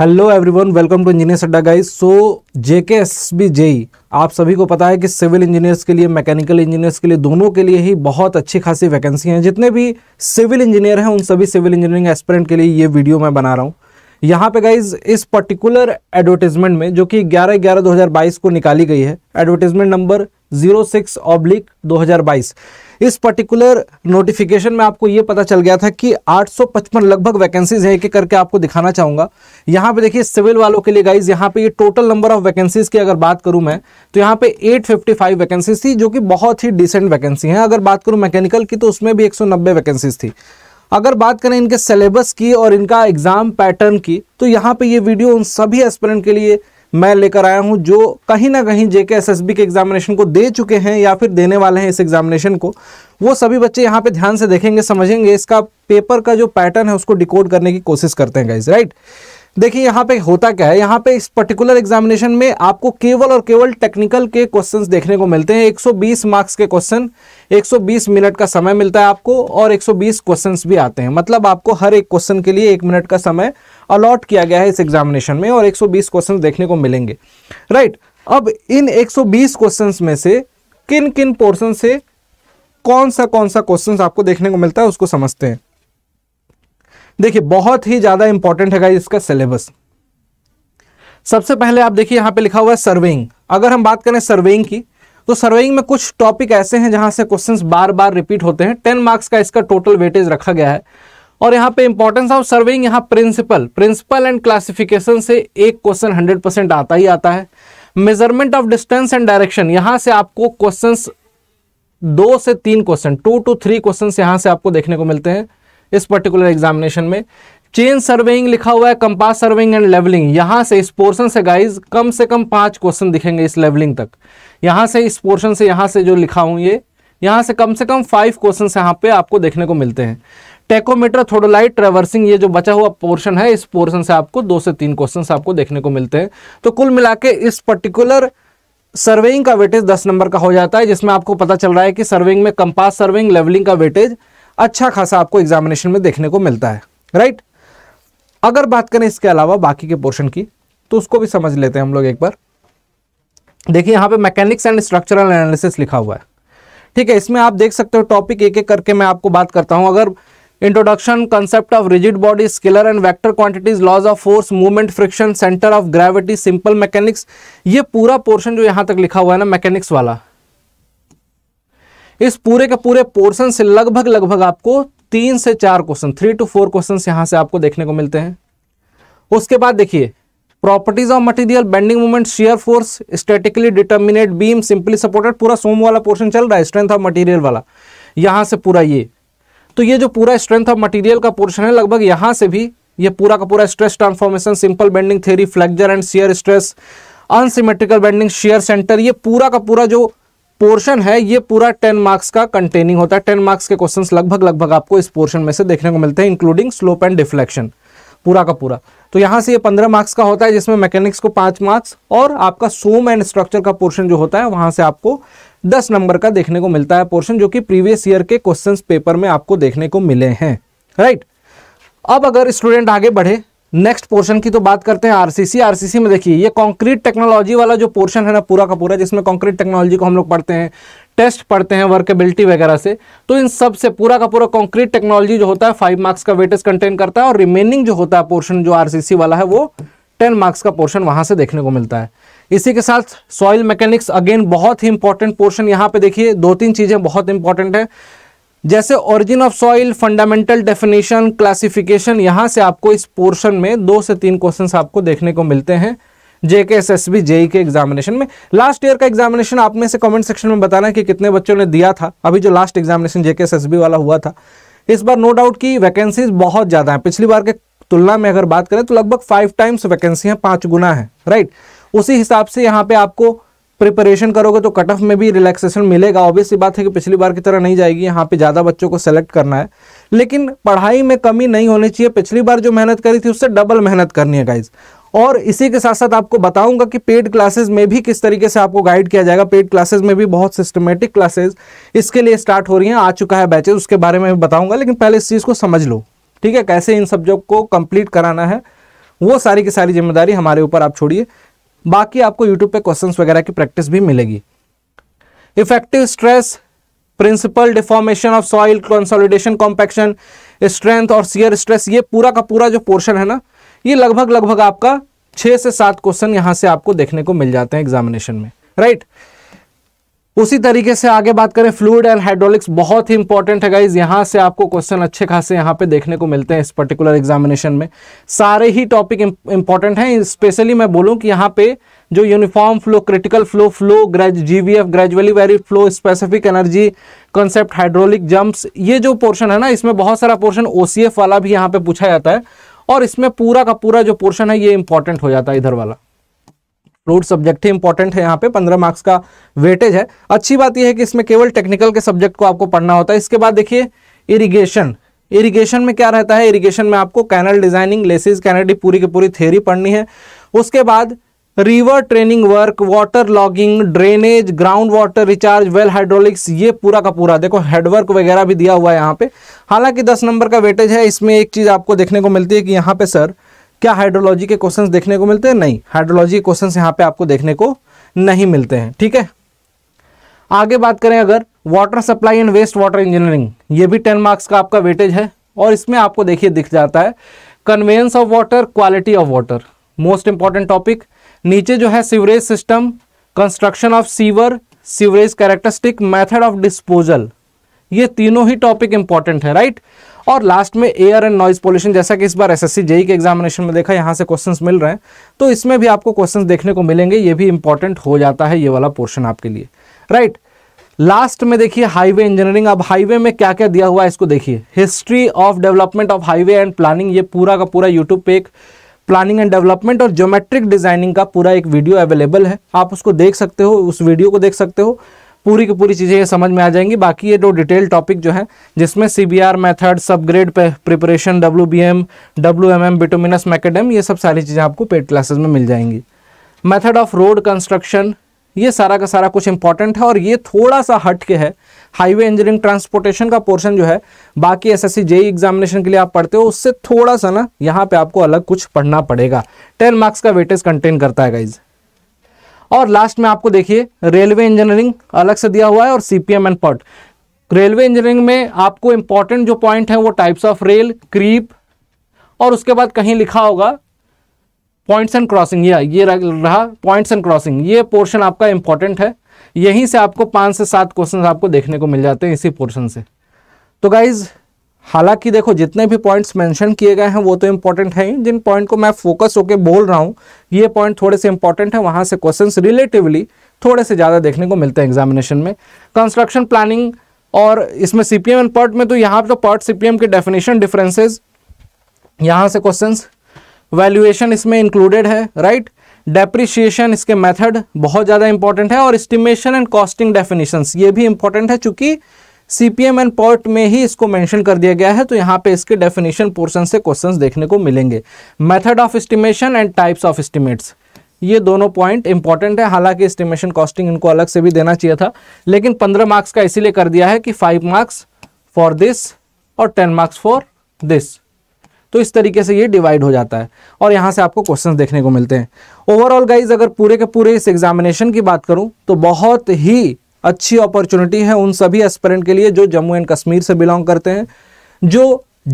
Hello everyone welcome to engineer Adda guys so JK S B JE आप सभी को पता है कि सिविल इंजीनियर्स के लिए मैकेनिकल इंजीनियर्स के लिए दोनों के लिए ही बहुत अच्छी खासी वैकेंसी हैं जितने भी सिविल इंजीनियर हैं उन सभी सिविल इंजीनियरिंग एस्पिरेंट के लिए ये वीडियो मैं बना रहा हूँ यहाँ पे गाइज इस पर्टिकुलर एडवर्टीजमेंट में जो कि ग्यारह ग्यारह दो को निकाली गई है advertisement number zero six oblique दो इस पर्टिकुलर नोटिफिकेशन में आपको ये पता चल गया था कि 855 लगभग वैकेंसीज है एक करके आपको दिखाना चाहूंगा यहाँ पे देखिए सिविल वालों के लिए गाइज यहाँ पे ये टोटल नंबर ऑफ वैकेंसीज की अगर बात करूँ मैं तो यहाँ पे 855 वैकेंसीज थी जो कि बहुत ही डिसेंट वैकेंसी है अगर बात करूँ मैकेनिकल की तो उसमें भी एक वैकेंसीज थी अगर बात करें इनके सिलेबस की और इनका एग्ज़ाम पैटर्न की तो यहाँ पे ये वीडियो उन सभी एस्पेरेंट के लिए मैं लेकर आया हूं जो कहीं ना कहीं जेके एसएसबी के एग्जामिनेशन को दे चुके हैं या फिर देने वाले हैं इस एग्जामिनेशन को वो सभी बच्चे यहाँ पे ध्यान से देखेंगे समझेंगे इसका पेपर का जो पैटर्न है उसको डिकोड करने की कोशिश करते हैं गाइज राइट देखिए यहाँ पे होता क्या है यहाँ पे इस पर्टिकुलर एग्जामिनेशन में आपको केवल और केवल टेक्निकल के क्वेश्चंस देखने को मिलते हैं 120 मार्क्स के क्वेश्चन 120 मिनट का समय मिलता है आपको और 120 क्वेश्चंस भी आते हैं मतलब आपको हर एक क्वेश्चन के लिए एक मिनट का समय अलॉट किया गया है इस एग्जामिनेशन में और एक क्वेश्चन देखने को मिलेंगे राइट अब इन एक क्वेश्चन में से किन किन पोर्सन से कौन सा कौन सा क्वेश्चन आपको देखने को मिलता है उसको समझते हैं देखिए बहुत ही ज़्यादा इंपॉर्टेंट है इसका सिलेबस सबसे पहले आप देखिए यहां पे लिखा हुआ है सर्वेइंग अगर हम बात करें सर्वेइंग की तो सर्वेइंग में कुछ टॉपिक ऐसे हैं जहां से क्वेश्चंस बार बार रिपीट होते हैं टेन मार्क्स का इसका टोटल वेटेज रखा गया है और यहाँ पे इंपॉर्टेंस ऑफ सर्वेइंग यहाँ प्रिंसिपल प्रिंसिपल एंड क्लासिफिकेशन से एक क्वेश्चन हंड्रेड परसेंट आता ही आता है measurement of distance and direction यहां से आपको क्वेश्चन दो से तीन question two to three question यहां से आपको देखने को मिलते हैं इस पर्टिकुलर एग्जामिनेशन में चेन सर्वेइंग लिखा हुआ है कंपास सर्वेइंग एंड लेवलिंग यहां से इस पोर्शन से गाइज कम से कम पांच क्वेश्चन दिखेंगे इस लेवलिंग तक यहां से इस पोर्शन से यहां से जो लिखा हूँ ये यहां से कम से कम फाइव क्वेश्चन यहां पे आपको देखने को मिलते हैं टेकोमीटर थोडोलाइट ट्रेवर्सिंग ये जो बचा हुआ पोर्शन है इस पोर्शन से आपको दो से तीन क्वेश्चन आपको देखने को मिलते हैं तो कुल मिला इस पर्टिकुलर सर्वेइंग का वेटेज दस नंबर का हो जाता है जिसमें आपको पता चल रहा है कि सर्वेइंग में कंपास सर्वेइंग लेवलिंग का वेटेज अच्छा खासा आपको एग्जामिनेशन में देखने को मिलता है राइट अगर बात करें इसके अलावा बाकी के पोर्शन की तो उसको भी समझ लेते हैं हम लोग एक बार देखिए यहां पे मैकेनिक्स एंड स्ट्रक्चरल एनालिसिस लिखा हुआ है ठीक है इसमें आप देख सकते हो टॉपिक एक एक करके मैं आपको बात करता हूँ अगर introduction concept of rigid body scalar and vector quantities laws of force movement friction centre of gravity simple mechanics ये पूरा पोर्शन जो यहां तक लिखा हुआ है ना मैकेनिक्स वाला इस पूरे के पूरे पोर्शन से लगभग लगभग आपको तीन से चार question three to four question यहां से आपको देखने को मिलते हैं उसके बाद देखिए properties of material bending moment shear force statically determinate beam simply supported पूरा सोम वाला पोर्शन चल रहा है स्ट्रेंथ ऑफ मटेरियल वाला यहां से पूरा ये तो ये जो पूरा स्ट्रेंथ ऑफ मटेरियल का पोर्शन है लगभग यहां से भी ये पूरा का पूरा stress transformation simple bending theory flexure and shear stress unsymmetrical bending shear centre ये पूरा का पूरा जो पोर्शन है ये पूरा टेन मार्क्स का कंटेनिंग होता है टेन मार्क्स के क्वेश्चंस लगभग लगभग आपको इस पोर्शन में से देखने को मिलते हैं इंक्लूडिंग स्लोप एंड डिफ्लेक्शन पूरा का पूरा तो यहां से ये पंद्रह मार्क्स का होता है जिसमें मैकेनिक्स को पांच मार्क्स और आपका सोम एंड स्ट्रक्चर का पोर्शन जो होता है वहां से आपको दस नंबर का देखने को मिलता है पोर्शन जो कि प्रीवियस ईयर के क्वेश्चन पेपर में आपको देखने को मिले हैं राइट अब अगर स्टूडेंट आगे बढ़े नेक्स्ट पोर्शन की तो बात करते हैं आरसीसी आरसीसी में देखिए ये कंक्रीट टेक्नोलॉजी वाला जो पोर्शन है ना पूरा का पूरा जिसमें कंक्रीट टेक्नोलॉजी को हम लोग पढ़ते हैं टेस्ट पढ़ते हैं वर्केबिलिटी वगैरह से तो इन सब से पूरा का पूरा कंक्रीट टेक्नोलॉजी जो होता है फाइव मार्क्स का वेटेज कंटेन करता है और रिमेनिंग जो होता है पोर्शन जो आर वाला है वो टेन मार्क्स का पोर्शन वहाँ से देखने को मिलता है इसी के साथ सॉइल मैकेनिक्स अगेन बहुत ही इंपॉर्टेंट पोर्शन यहाँ पे देखिए दो तीन चीज़ें बहुत इंपॉर्टेंट है जैसे origin of soil fundamental definition classification यहाँ से आपको इस पोर्शन में दो से तीन क्वेश्चन आपको देखने को मिलते हैं JK S S B JE के एग्जामिनेशन में लास्ट ईयर का एग्जामिनेशन आप में से कमेंट सेक्शन में बताना कि कितने बच्चों ने दिया था अभी जो last examination JK S S B वाला हुआ था इस बार नो डाउट की वैकेंसीज बहुत ज़्यादा हैं पिछली बार के तुलना में अगर बात करें तो लगभग फाइव टाइम्स वैकेंसी हैं पाँच गुना है राइट उसी हिसाब से यहाँ पे आपको प्रिपरेशन करोगे तो कट ऑफ में भी रिलैक्सेशन मिलेगा ऑब्वियस बात है कि पिछली बार की तरह नहीं जाएगी यहाँ पे ज़्यादा बच्चों को सेलेक्ट करना है लेकिन पढ़ाई में कमी नहीं होनी चाहिए पिछली बार जो मेहनत करी थी उससे डबल मेहनत करनी है गाइज और इसी के साथ साथ आपको बताऊंगा कि पेड क्लासेस में भी किस तरीके से आपको गाइड किया जाएगा पेड क्लासेस में भी बहुत सिस्टमेटिक क्लासेस इसके लिए स्टार्ट हो रही हैं आ चुका है बैचेज उसके बारे में भी बताऊंगा लेकिन पहले इस चीज़ को समझ लो ठीक है कैसे इन सब्जेक्ट को कंप्लीट कराना है वो सारी की सारी जिम्मेदारी हमारे ऊपर आप छोड़िए बाकी आपको यूट्यूब पे क्वेश्चन वगैरह की प्रैक्टिस भी मिलेगी effective stress principle deformation of soil consolidation compaction strength और सियर स्ट्रेस ये पूरा का पूरा जो पोर्शन है ना ये लगभग लगभग आपका छः से सात क्वेश्चन यहाँ से आपको देखने को मिल जाते हैं एग्जामिनेशन में राइट right? उसी तरीके से आगे बात करें फ्लूड एंड हाइड्रोलिक्स बहुत ही इंपॉर्टेंट है गाइज यहाँ से आपको क्वेश्चन अच्छे खासे यहाँ पे देखने को मिलते हैं इस पर्टिकुलर एग्जामिनेशन में सारे ही टॉपिक इंपॉर्टेंट हैं स्पेशली मैं बोलूँ कि यहाँ पे जो uniform flow critical flow flow grade GVF gradually very flow specific energy concept hydraulic jumps ये जो पोर्शन है ना इसमें बहुत सारा पोर्शन ओ वाला भी यहाँ पे पूछा जाता है और इसमें पूरा का पूरा जो पोर्शन है ये इंपॉर्टेंट हो जाता है इधर वाला रूट सब्जेक्ट ही इंपॉर्टेंट है यहाँ पे पंद्रह मार्क्स का वेटेज है अच्छी बात यह है कि इसमें केवल टेक्निकल के सब्जेक्ट को आपको पढ़ना होता है इसके बाद देखिए इरिगेशन इरिगेशन में क्या रहता है इरिगेशन में आपको कैनल डिजाइनिंग लेसिस कैनडी पूरी की पूरी थेरी पढ़नी है उसके बाद river training work water logging drainage ground water recharge well hydraulics ये पूरा का पूरा देखो हेडवर्क वगैरह भी दिया हुआ है यहाँ पे हालांकि 10 नंबर का वेटेज है इसमें एक चीज़ आपको देखने को मिलती है कि यहाँ पे सर क्या हाइड्रोलॉजी के क्वेश्चंस देखने को मिलते हैं नहीं हाइड्रोलॉजी के क्वेश्चंस यहाँ पे आपको देखने को नहीं मिलते हैं ठीक है आगे बात करें अगर water supply and waste water engineering ये भी टेन मार्क्स का आपका वेटेज है और इसमें आपको देखिए दिख जाता है conveyance of water quality of water most important topic नीचे जो है sewerage system construction of sewer sewerage characteristic method of disposal ये तीनों ही टॉपिक इंपॉर्टेंट है राइट right? और लास्ट में एयर एंड नॉइज पोल्यूशन जैसा कि इस बार एसएससी जेई e के एग्जामिनेशन में देखा यहाँ से क्वेश्चंस मिल रहे हैं तो इसमें भी आपको क्वेश्चंस देखने को मिलेंगे ये भी इंपॉर्टेंट हो जाता है ये वाला पोर्शन आपके लिए राइट लास्ट में देखिए हाईवे इंजीनियरिंग अब हाईवे में क्या क्या दिया हुआ है इसको देखिए history of development of highway and planning ये पूरा का पूरा यूट्यूब पे एक प्लानिंग एंड डेवलपमेंट और ज्योमेट्रिक डिजाइनिंग का पूरा एक वीडियो अवेलेबल है आप उसको देख सकते हो उस वीडियो को देख सकते हो पूरी की पूरी चीज़ें ये समझ में आ जाएंगी बाकी ये दो डिटेल टॉपिक जो है जिसमें C B R method subgrade preparation W B M W M M bituminous macadam ये सब सारी चीज़ें आपको पेड क्लासेज में मिल जाएंगी मैथड ऑफ रोड कंस्ट्रक्शन ये सारा का सारा कुछ इंपॉर्टेंट है और ये थोड़ा सा हट के है हाईवे इंजीनियरिंग ट्रांसपोर्टेशन का पोर्शन जो है बाकी एस एस जेई एग्जामिनेशन के लिए आप पढ़ते हो उससे थोड़ा सा ना यहाँ पे आपको अलग कुछ पढ़ना पड़ेगा टेन मार्क्स का वेटेज कंटेन करता है गाइज और लास्ट में आपको देखिए रेलवे इंजीनियरिंग अलग से दिया हुआ है और CPM and PERT railway engineering में आपको इंपॉर्टेंट जो पॉइंट है वो टाइप्स ऑफ रेल क्रीप और उसके बाद कहीं लिखा होगा पॉइंट्स एंड क्रॉसिंग या ये रहा पॉइंट्स एंड क्रॉसिंग ये पोर्शन आपका इंपॉर्टेंट है यहीं से आपको पांच से सात क्वेश्चन आपको देखने को मिल जाते हैं इसी पोर्शन से तो गाइज़ हालांकि देखो जितने भी पॉइंट्स मेंशन किए गए हैं वो तो इम्पॉर्टेंट है जिन पॉइंट को मैं फोकस होकर बोल रहा हूँ ये पॉइंट थोड़े से इंपॉर्टेंट है वहाँ से क्वेश्चन रिलेटिवली थोड़े से ज़्यादा देखने को मिलते हैं एग्जामिनेशन में कंस्ट्रक्शन प्लानिंग और इसमें सी पी पार्ट में तो यहाँ पर तो पार्ट सी पी एम के डेफिनेशन डिफरेंसेज यहाँ से क्वेश्चन वैल्यूएशन इसमें इंक्लूडेड है राइट डेप्रिशिएशन इसके मेथड बहुत ज़्यादा इंपॉर्टेंट है और इस्टीमेशन एंड कॉस्टिंग डेफिनेशंस ये भी इंपॉर्टेंट है चूंकि सीपीएम एंड पॉट में ही इसको मेंशन कर दिया गया है तो यहाँ पे इसके डेफिनेशन पोर्शन से क्वेश्चंस देखने को मिलेंगे method of estimation and types of estimates ये दोनों पॉइंट इंपॉर्टेंट है हालांकि एस्टिमेशन कॉस्टिंग इनको अलग से भी देना चाहिए था लेकिन पंद्रह मार्क्स का इसीलिए कर दिया है कि फाइव मार्क्स फॉर दिस और टेन मार्क्स फॉर दिस तो इस तरीके से ये डिवाइड हो जाता है और यहाँ से आपको क्वेश्चंस देखने को मिलते हैं ओवरऑल गाइज अगर पूरे के पूरे इस एग्जामिनेशन की बात करूँ तो बहुत ही अच्छी अपॉर्चुनिटी है उन सभी एस्पेरेंट के लिए जो जम्मू एंड कश्मीर से बिलोंग करते हैं जो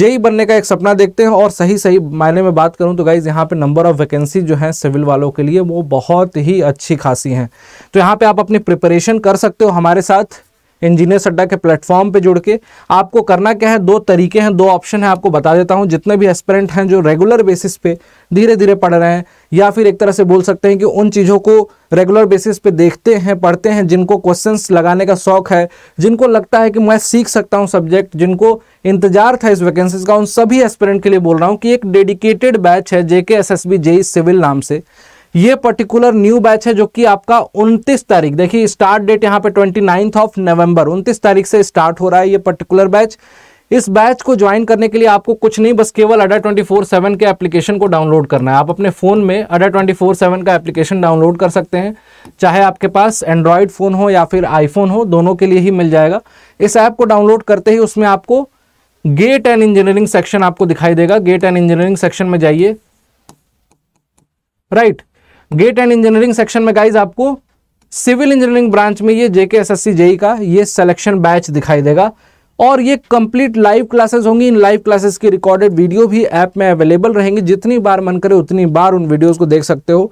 जेई बनने का एक सपना देखते हैं और सही सही मायने में बात करूं तो गाइज यहाँ पे नंबर ऑफ़ वैकेंसी जो है सिविल वालों के लिए वो बहुत ही अच्छी खासी हैं तो यहाँ पे आप अपनी प्रिपरेशन कर सकते हो हमारे साथ इंजीनियर्स अड्डा के प्लेटफॉर्म पे जुड़ के आपको करना क्या है दो तरीके हैं दो ऑप्शन है आपको बता देता हूँ जितने भी एस्पेरेंट हैं जो रेगुलर बेसिस पे धीरे धीरे पढ़ रहे हैं या फिर एक तरह से बोल सकते हैं कि उन चीज़ों को रेगुलर बेसिस पे देखते हैं पढ़ते हैं जिनको क्वेश्चंस लगाने का शौक है जिनको लगता है कि मैं सीख सकता हूँ सब्जेक्ट जिनको इंतजार था इस वैकेंसीज का उन सभी एस्पेरेंट के लिए बोल रहा हूँ कि एक डेडिकेटेड बैच है JK S S B JE civil नाम से ये पर्टिकुलर न्यू बैच है जो कि आपका 29 तारीख देखिए स्टार्ट डेट यहाँ पे 29 ऑफ नवंबर 29 तारीख से स्टार्ट हो रहा है ये पर्टिकुलर बैच इस बैच को ज्वाइन करने के लिए आपको कुछ नहीं बस केवल अडा ट्वेंटी फोर सेवन के एप्लीकेशन को डाउनलोड करना है आप अपने फ़ोन में अडा ट्वेंटी फोर सेवन का एप्लीकेशन डाउनलोड कर सकते हैं चाहे आपके पास एंड्रॉयड फ़ोन हो या फिर आईफोन हो दोनों के लिए ही मिल जाएगा इस ऐप को डाउनलोड करते ही उसमें आपको गेट एंड इंजीनियरिंग सेक्शन आपको दिखाई देगा गेट एंड इंजीनियरिंग सेक्शन में जाइए right right. GATE and engineering section में गाइज आपको सिविल इंजीनियरिंग ब्रांच में ये JK S S C JE का ये सिलेक्शन बैच दिखाई देगा और ये कंप्लीट लाइव क्लासेस होंगी इन लाइव क्लासेस की रिकॉर्डेड वीडियो भी ऐप में अवेलेबल रहेंगी जितनी बार मन करे उतनी बार उन वीडियोस को देख सकते हो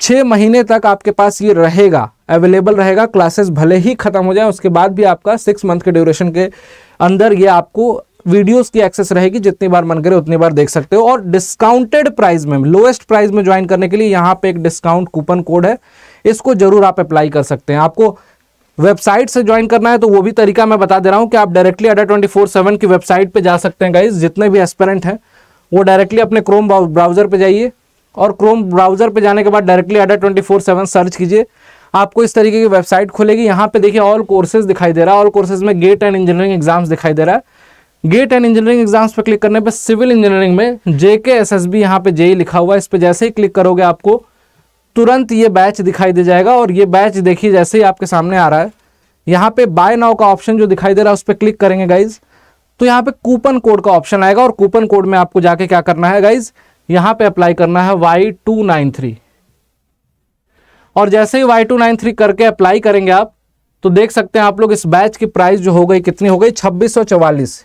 छः महीने तक आपके पास ये रहेगा अवेलेबल रहेगा क्लासेस भले ही ख़त्म हो जाए उसके बाद भी आपका सिक्स मंथ के ड्यूरेशन के अंदर ये आपको वीडियोस की एक्सेस रहेगी जितनी बार मन करे उतनी बार देख सकते हो और डिस्काउंटेड प्राइस में लोएस्ट प्राइस में ज्वाइन करने के लिए यहाँ पे एक डिस्काउंट कूपन कोड है इसको जरूर आप अप्लाई कर सकते हैं आपको वेबसाइट से ज्वाइन करना है तो वो भी तरीका मैं बता दे रहा हूँ कि आप डायरेक्टली अडा ट्वेंटी फोर की वेबसाइट पर जा सकते हैं गाइज जितने भी एस्पेरेंट हैं वो डायरेक्टली अपने क्रोम ब्राउजर पर जाइए और क्रोम ब्राउजर पर जाने के बाद डायरेक्टली अडा ट्वेंटी सर्च कीजिए आपको इस तरीके की वेबसाइट खुलेगी यहाँ पे देखिए ऑल कोर्सेज दिखाई दे रहा है ऑल कोर्सेज में गेट एंड इंजीनियरिंग एग्जाम्स दिखाई दे रहा है गेट एंड इंजीनियरिंग एग्जाम्स पे क्लिक करने पर सिविल इंजीनियरिंग में जेके एस एस बी यहाँ पे जेई लिखा हुआ है इस पर जैसे ही क्लिक करोगे आपको तुरंत ये बैच दिखाई दे जाएगा और ये बैच देखिए जैसे ही आपके सामने आ रहा है यहाँ पे बाय नाउ का ऑप्शन जो दिखाई दे रहा है उस पर क्लिक करेंगे गाइज तो यहाँ पे कूपन कोड का ऑप्शन आएगा और कूपन कोड में आपको जाके क्या करना है गाइज यहाँ पे अप्लाई करना है वाई टू नाइन थ्री और जैसे ही वाई टू नाइन थ्री करके अप्लाई करेंगे आप तो देख सकते हैं आप लोग इस बैच की प्राइस जो हो गई कितनी हो गई छब्बीस सौ चवालीस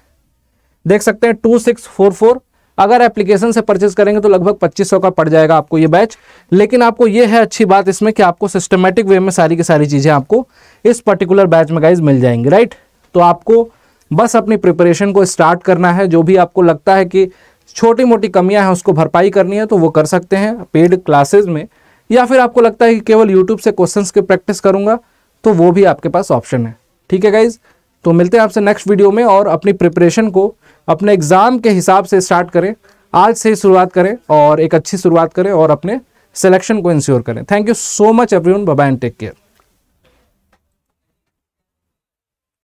देख सकते हैं टू सिक्स फोर फोर अगर एप्लीकेशन से परचेज करेंगे तो लगभग 2500 का पड़ जाएगा आपको ये बैच लेकिन आपको ये है अच्छी बात इसमें कि आपको सिस्टमेटिक वे में सारी की सारी चीज़ें आपको इस पर्टिकुलर बैच में गाइज मिल जाएंगी राइट तो आपको बस अपनी प्रिपरेशन को स्टार्ट करना है जो भी आपको लगता है कि छोटी मोटी कमियां हैं उसको भरपाई करनी है तो वो कर सकते हैं पेड क्लासेज में या फिर आपको लगता है कि केवल यूट्यूब से क्वेश्चन की प्रैक्टिस करूंगा तो वो भी आपके पास ऑप्शन है ठीक है गाइज़ तो मिलते हैं आपसे नेक्स्ट वीडियो में और अपनी प्रिपरेशन को अपने एग्ज़ाम के हिसाब से स्टार्ट करें आज से ही शुरुआत करें और एक अच्छी शुरुआत करें और अपने सिलेक्शन को इंश्योर करें thank you so much everyone bye and take care